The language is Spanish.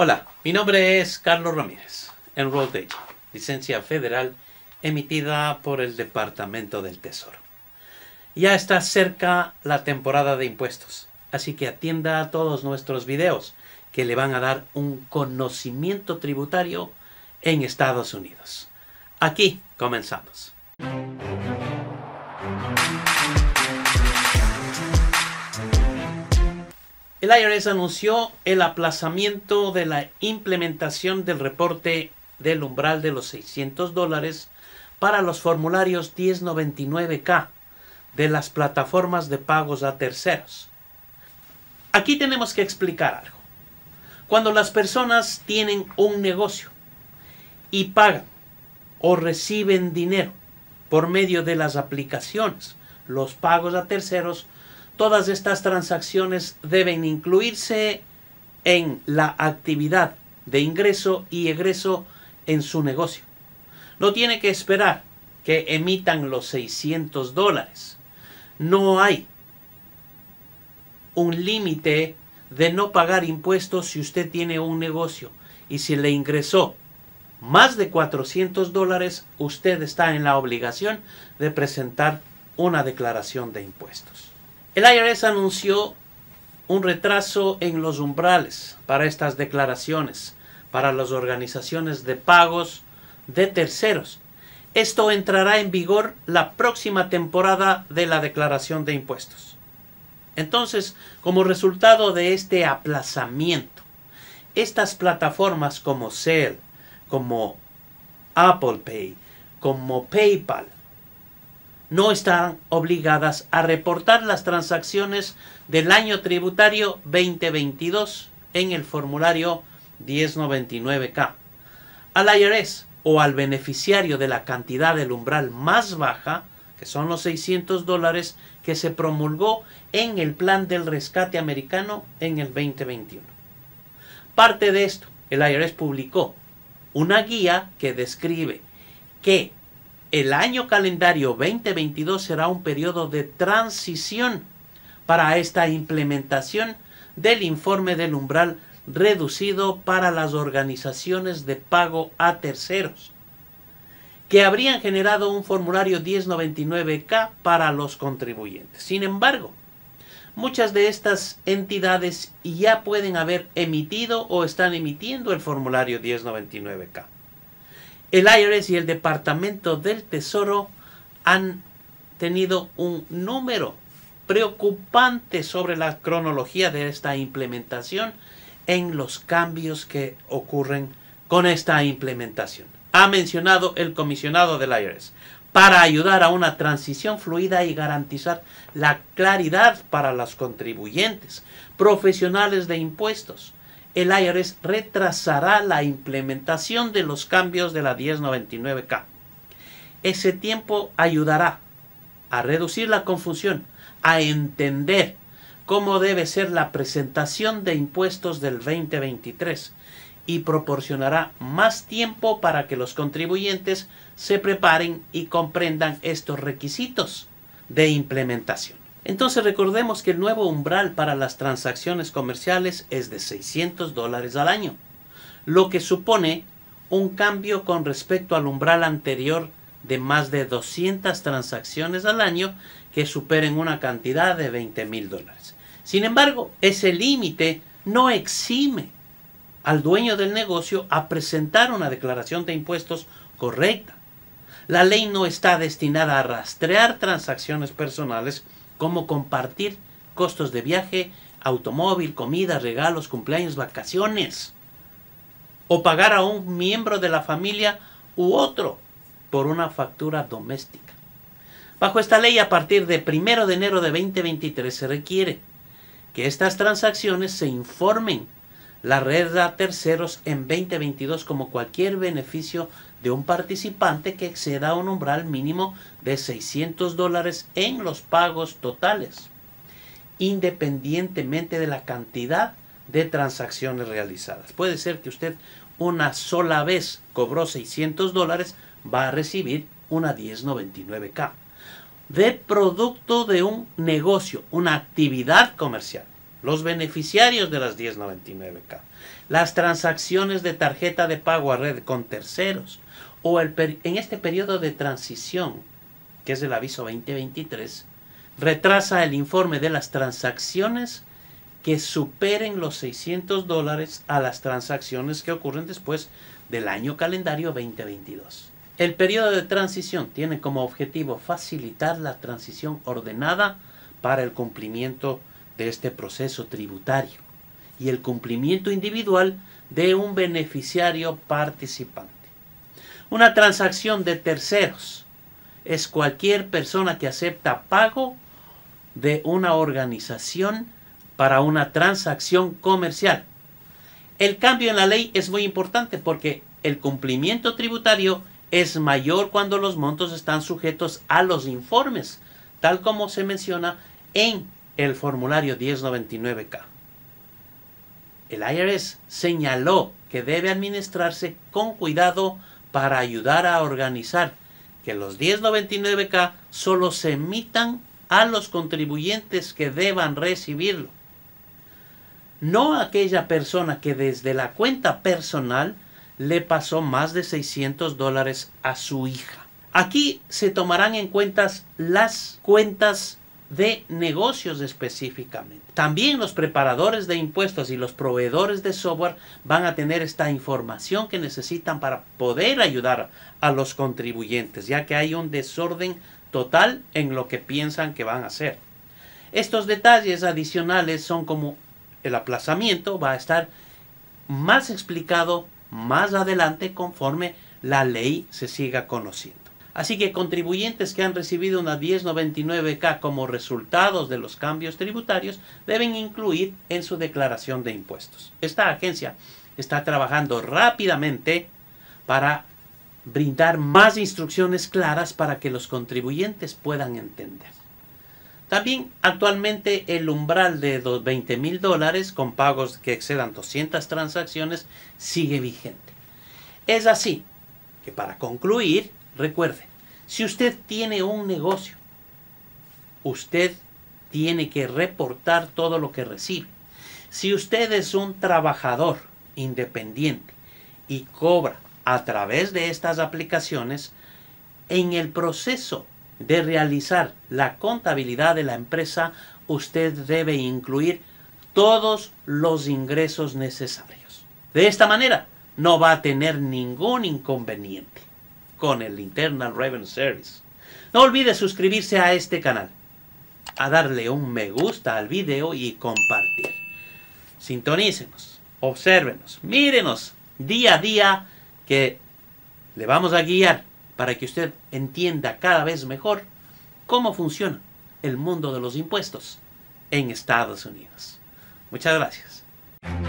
Hola, mi nombre es Carlos Ramírez, Enrolled Agent, licencia federal emitida por el Departamento del Tesoro. Ya está cerca la temporada de impuestos, así que atienda a todos nuestros videos que le van a dar un conocimiento tributario en Estados Unidos. Aquí comenzamos. El IRS anunció el aplazamiento de la implementación del reporte del umbral de los 600 dólares para los formularios 1099K de las plataformas de pagos a terceros. Aquí tenemos que explicar algo. Cuando las personas tienen un negocio y pagan o reciben dinero por medio de las aplicaciones, los pagos a terceros todas estas transacciones deben incluirse en la actividad de ingreso y egreso en su negocio. No tiene que esperar que emitan los 600 dólares. No hay un límite de no pagar impuestos si usted tiene un negocio y si le ingresó más de 400 dólares, usted está en la obligación de presentar una declaración de impuestos. El IRS anunció un retraso en los umbrales para estas declaraciones para las organizaciones de pagos de terceros. Esto entrará en vigor la próxima temporada de la declaración de impuestos. Entonces, como resultado de este aplazamiento, estas plataformas como Cel, como Apple Pay, como PayPal, no están obligadas a reportar las transacciones del año tributario 2022 en el formulario 1099K. Al IRS o al beneficiario de la cantidad del umbral más baja, que son los 600 dólares que se promulgó en el plan del rescate americano en el 2021. Parte de esto, el IRS publicó una guía que describe que el año calendario 2022 será un periodo de transición para esta implementación del informe del umbral reducido para las organizaciones de pago a terceros, que habrían generado un formulario 1099K para los contribuyentes. Sin embargo, muchas de estas entidades ya pueden haber emitido o están emitiendo el formulario 1099K. El IRS y el Departamento del Tesoro han tenido un número preocupante sobre la cronología de esta implementación en los cambios que ocurren con esta implementación. Ha mencionado el comisionado del IRS para ayudar a una transición fluida y garantizar la claridad para los contribuyentes, profesionales de impuestos, el IRS retrasará la implementación de los cambios de la 1099K. Ese tiempo ayudará a reducir la confusión, a entender cómo debe ser la presentación de impuestos del 2023 y proporcionará más tiempo para que los contribuyentes se preparen y comprendan estos requisitos de implementación. Entonces recordemos que el nuevo umbral para las transacciones comerciales es de 600 dólares al año, lo que supone un cambio con respecto al umbral anterior de más de 200 transacciones al año que superen una cantidad de 20 mil dólares. Sin embargo, ese límite no exime al dueño del negocio a presentar una declaración de impuestos correcta. La ley no está destinada a rastrear transacciones personales cómo compartir costos de viaje, automóvil, comida, regalos, cumpleaños, vacaciones. O pagar a un miembro de la familia u otro por una factura doméstica. Bajo esta ley, a partir de 1 de enero de 2023, se requiere que estas transacciones se informen la red da terceros en 2022 como cualquier beneficio de un participante que exceda un umbral mínimo de 600 dólares en los pagos totales, independientemente de la cantidad de transacciones realizadas. Puede ser que usted una sola vez cobró 600 dólares, va a recibir una 1099K de producto de un negocio, una actividad comercial los beneficiarios de las 1099K, las transacciones de tarjeta de pago a red con terceros o el en este periodo de transición, que es el aviso 2023, retrasa el informe de las transacciones que superen los 600 dólares a las transacciones que ocurren después del año calendario 2022. El periodo de transición tiene como objetivo facilitar la transición ordenada para el cumplimiento de este proceso tributario y el cumplimiento individual de un beneficiario participante. Una transacción de terceros es cualquier persona que acepta pago de una organización para una transacción comercial. El cambio en la ley es muy importante porque el cumplimiento tributario es mayor cuando los montos están sujetos a los informes, tal como se menciona en el formulario 1099K. El IRS señaló que debe administrarse con cuidado para ayudar a organizar que los 1099K solo se emitan a los contribuyentes que deban recibirlo. No aquella persona que desde la cuenta personal le pasó más de 600 dólares a su hija. Aquí se tomarán en cuenta las cuentas de negocios específicamente. También los preparadores de impuestos y los proveedores de software van a tener esta información que necesitan para poder ayudar a los contribuyentes, ya que hay un desorden total en lo que piensan que van a hacer. Estos detalles adicionales son como el aplazamiento va a estar más explicado más adelante conforme la ley se siga conociendo. Así que contribuyentes que han recibido una 1099K como resultados de los cambios tributarios deben incluir en su declaración de impuestos. Esta agencia está trabajando rápidamente para brindar más instrucciones claras para que los contribuyentes puedan entender. También actualmente el umbral de 20 mil dólares con pagos que excedan 200 transacciones sigue vigente. Es así que para concluir, recuerde, si usted tiene un negocio, usted tiene que reportar todo lo que recibe. Si usted es un trabajador independiente y cobra a través de estas aplicaciones, en el proceso de realizar la contabilidad de la empresa, usted debe incluir todos los ingresos necesarios. De esta manera, no va a tener ningún inconveniente con el Internal Revenue Service. No olvide suscribirse a este canal, a darle un me gusta al video y compartir. Sintonícenos, obsérvenos, mírenos día a día que le vamos a guiar para que usted entienda cada vez mejor cómo funciona el mundo de los impuestos en Estados Unidos. Muchas gracias.